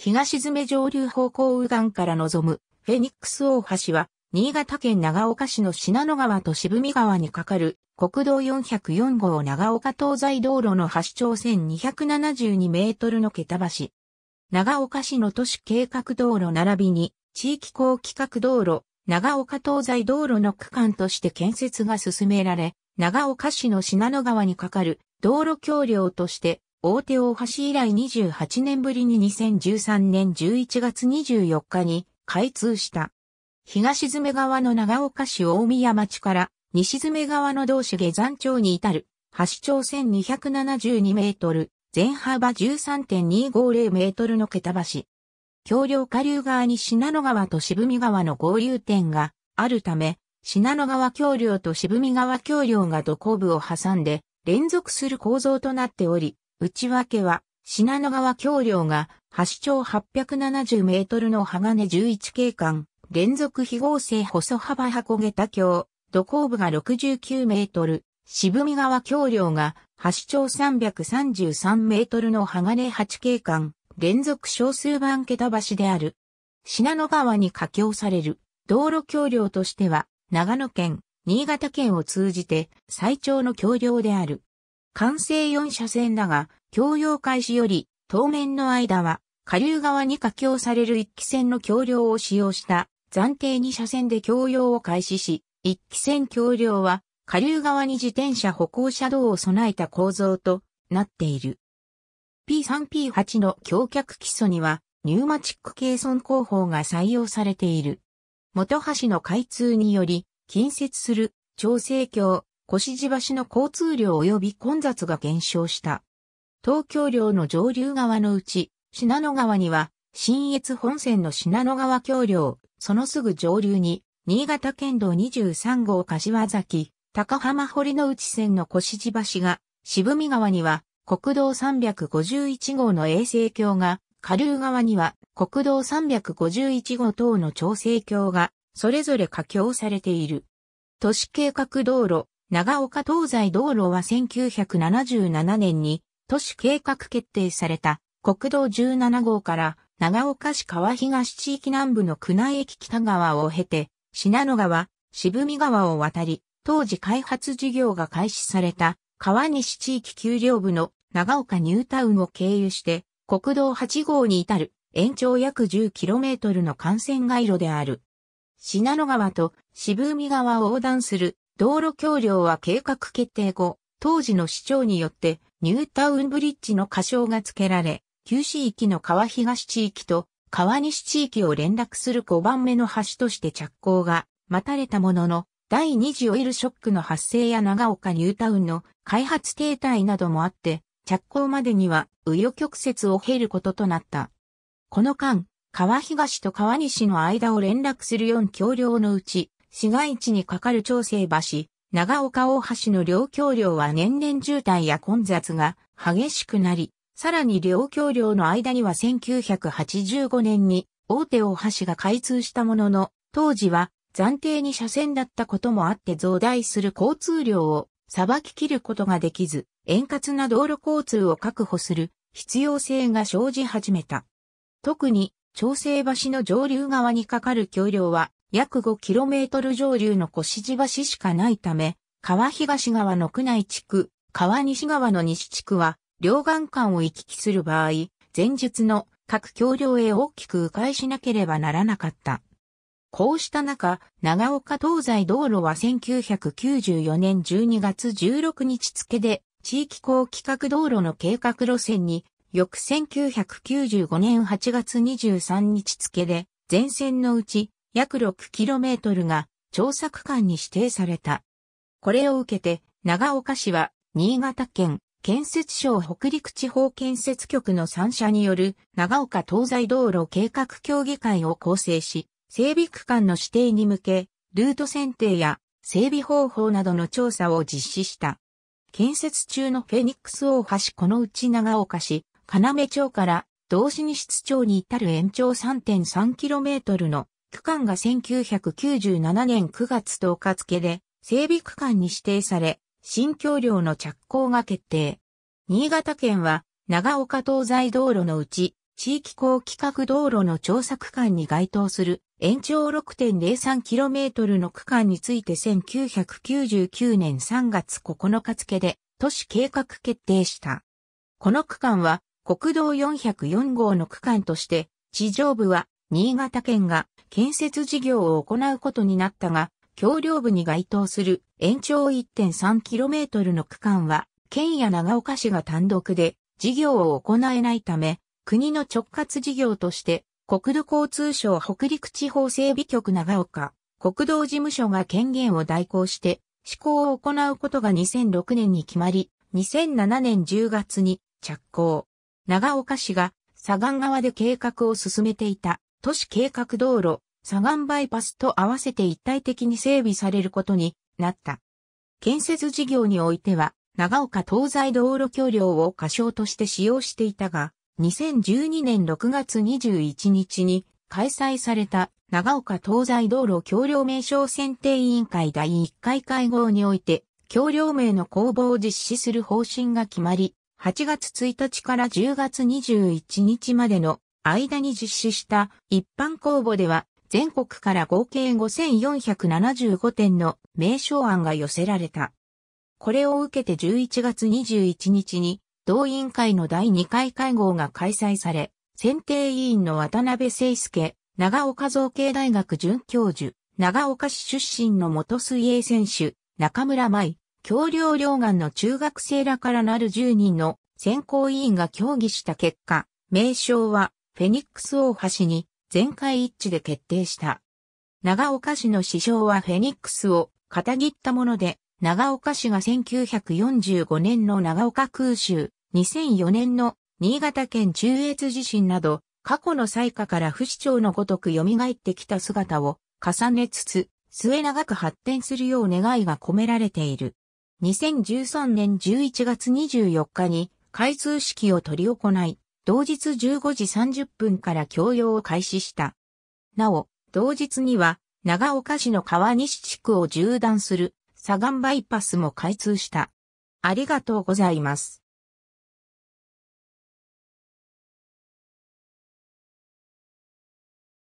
東詰上流方向右岸から望むフェニックス大橋は、新潟県長岡市の信濃川と渋見川に架かる国道404号長岡東西道路の橋長1272メートルの桁橋。長岡市の都市計画道路並びに地域公規格道路、長岡東西道路の区間として建設が進められ、長岡市の信濃川に架かる道路橋梁として大手大橋以来28年ぶりに2013年11月24日に開通した。東詰側の長岡市大宮町から西詰側の同市下山町に至る橋長1272メートル、全幅13.250メートルの桁橋。橋梁下流側に信濃川と渋見川の合流点があるため、信濃川橋梁と渋見川橋梁が土工部を挟んで連続する構造となっており、内訳は、信濃川橋梁が、橋長870メートルの鋼11景観、連続非合成細幅箱桁橋、土工部が69メートル、渋見川橋梁が、橋長333メートルの鋼8景観、連続小数番桁橋である。信濃川に架橋される道路橋梁としては、長野県、新潟県を通じて最長の橋梁である。完成4車線だが、供用開始より、当面の間は、下流側に架橋される1期線の橋梁を使用した暫定2車線で供用を開始し、1期線橋梁は下流側に自転車歩行車道を備えた構造となっている。P3P8 の橋脚基礎には、ニューマチック計損工法が採用されている。元橋の開通により、近接する調整橋、越路橋の交通量及び混雑が減少した。東京領の上流側のうち、信濃川には、新越本線の信濃川橋梁、そのすぐ上流に、新潟県道23号柏崎、高浜堀の内線の越路橋が、渋見川には、国道351号の衛生橋が、下流側には、国道351号等の調整橋が、それぞれ架橋されている。都市計画道路、長岡東西道路は1977年に都市計画決定された国道17号から長岡市川東地域南部の区内駅北側を経て、信濃川、渋見川を渡り、当時開発事業が開始された川西地域丘陵部の長岡ニュータウンを経由して国道8号に至る延長約 10km の幹線街路である。信濃川と渋海川を横断する道路橋梁は計画決定後、当時の市長によってニュータウンブリッジの仮称が付けられ、旧市域の川東地域と川西地域を連絡する5番目の橋として着工が待たれたものの、第2次オイルショックの発生や長岡ニュータウンの開発停滞などもあって、着工までには右与曲折を経ることとなった。この間、川東と川西の間を連絡する4橋梁のうち、市街地に架かる長生橋、長岡大橋の両橋梁は年々渋滞や混雑が激しくなり、さらに両橋梁の間には1985年に大手大橋が開通したものの、当時は暫定に車線だったこともあって増大する交通量をさばききることができず、円滑な道路交通を確保する必要性が生じ始めた。特に、調整橋の上流側にかかる橋梁は約 5km 上流の越地橋しかないため、川東側の区内地区、川西側の西地区は、両岸間を行き来する場合、前述の各橋梁へ大きく迂回しなければならなかった。こうした中、長岡東西道路は1994年12月16日付で、地域公規格道路の計画路線に、翌1995年8月23日付で、全線のうち約 6km が調査区間に指定された。これを受けて、長岡市は、新潟県建設省北陸地方建設局の3社による長岡東西道路計画協議会を構成し、整備区間の指定に向け、ルート選定や整備方法などの調査を実施した。建設中のフェニックス大橋このうち長岡市、金目町から同市西室町に至る延長 3.3km の区間が1997年9月10日付で整備区間に指定され、新橋梁の着工が決定。新潟県は長岡東西道路のうち地域公規格道路の調査区間に該当する延長 6.03km の区間について1999年3月9日付で都市計画決定した。この区間は国道404号の区間として地上部は新潟県が建設事業を行うことになったが、橋梁部に該当する延長 1.3km の区間は、県や長岡市が単独で事業を行えないため、国の直轄事業として、国土交通省北陸地方整備局長岡、国道事務所が権限を代行して、施行を行うことが2006年に決まり、2007年10月に着工。長岡市が左岸側で計画を進めていた都市計画道路、左岸バイパスと合わせて一体的に整備されることになった。建設事業においては、長岡東西道路橋梁を仮称として使用していたが、2012年6月21日に開催された長岡東西道路橋梁名称選定委員会第1回会合において、橋梁名の公募を実施する方針が決まり、8月1日から10月21日までの間に実施した一般公募では全国から合計5475点の名称案が寄せられた。これを受けて11月21日に同委員会の第2回会合が開催され、選定委員の渡辺聖介、長岡造形大学准教授、長岡市出身の元水泳選手、中村舞、橋梁両岸の中学生らからなる10人の選考委員が協議した結果、名称はフェニックス大橋に全会一致で決定した。長岡市の市長はフェニックスを片切ったもので、長岡市が1945年の長岡空襲、2004年の新潟県中越地震など、過去の災禍から不死鳥のごとく蘇ってきた姿を重ねつつ、末長く発展するよう願いが込められている。2013年11月24日に開通式を取り行い、同日15時30分から供用を開始した。なお、同日には、長岡市の川西地区を縦断する、左岸バイパスも開通した。ありがとうございます。